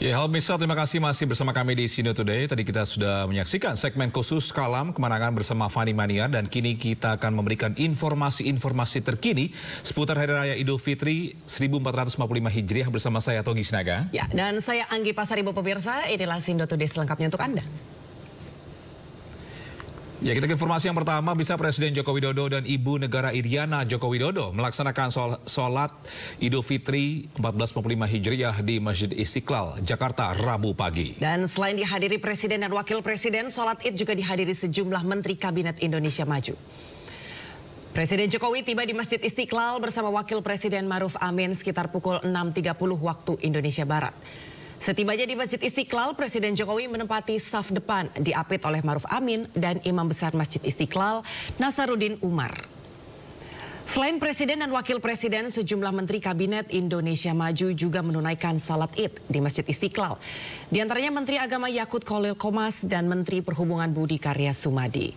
Ya, halo misal, terima kasih masih bersama kami di Sino Today. Tadi kita sudah menyaksikan segmen khusus kalam kemenangan bersama Fani Mania dan kini kita akan memberikan informasi-informasi terkini seputar Hari Raya Idul Fitri 1445 Hijriah bersama saya Togi Sinaga. Ya, dan saya Anggi Pasaribu Pemirsa, inilah Sindo Today selengkapnya untuk Anda. Ya, kita ke informasi yang pertama, bisa Presiden Joko Widodo dan Ibu Negara Iriana Joko Widodo melaksanakan sol sholat Idul Fitri 1445 Hijriah di Masjid Istiqlal, Jakarta, Rabu pagi. Dan selain dihadiri Presiden dan Wakil Presiden, sholat id juga dihadiri sejumlah Menteri Kabinet Indonesia Maju. Presiden Jokowi tiba di Masjid Istiqlal bersama Wakil Presiden Maruf Amin sekitar pukul 6.30 waktu Indonesia Barat. Setibanya di Masjid Istiqlal, Presiden Jokowi menempati saf depan diapit oleh Maruf Amin dan Imam Besar Masjid Istiqlal, Nasaruddin Umar. Selain Presiden dan Wakil Presiden, sejumlah Menteri Kabinet Indonesia Maju juga menunaikan salat id di Masjid Istiqlal. Di antaranya Menteri Agama Yakut Kolil Komas dan Menteri Perhubungan Budi Karya Sumadi.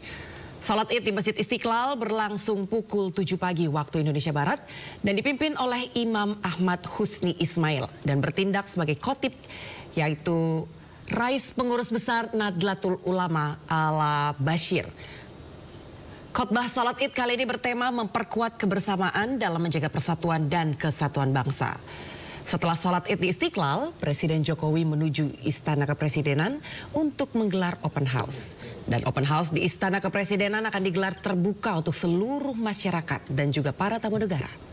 Salat Id di Masjid Istiqlal berlangsung pukul 7 pagi waktu Indonesia Barat dan dipimpin oleh Imam Ahmad Husni Ismail dan bertindak sebagai khotib yaitu Rais Pengurus Besar Nadlatul Ulama Ala Bashir. Khotbah Salat Id kali ini bertema memperkuat kebersamaan dalam menjaga persatuan dan kesatuan bangsa. Setelah sholat id di Istiqlal, Presiden Jokowi menuju Istana Kepresidenan untuk menggelar open house. Dan open house di Istana Kepresidenan akan digelar terbuka untuk seluruh masyarakat dan juga para tamu negara.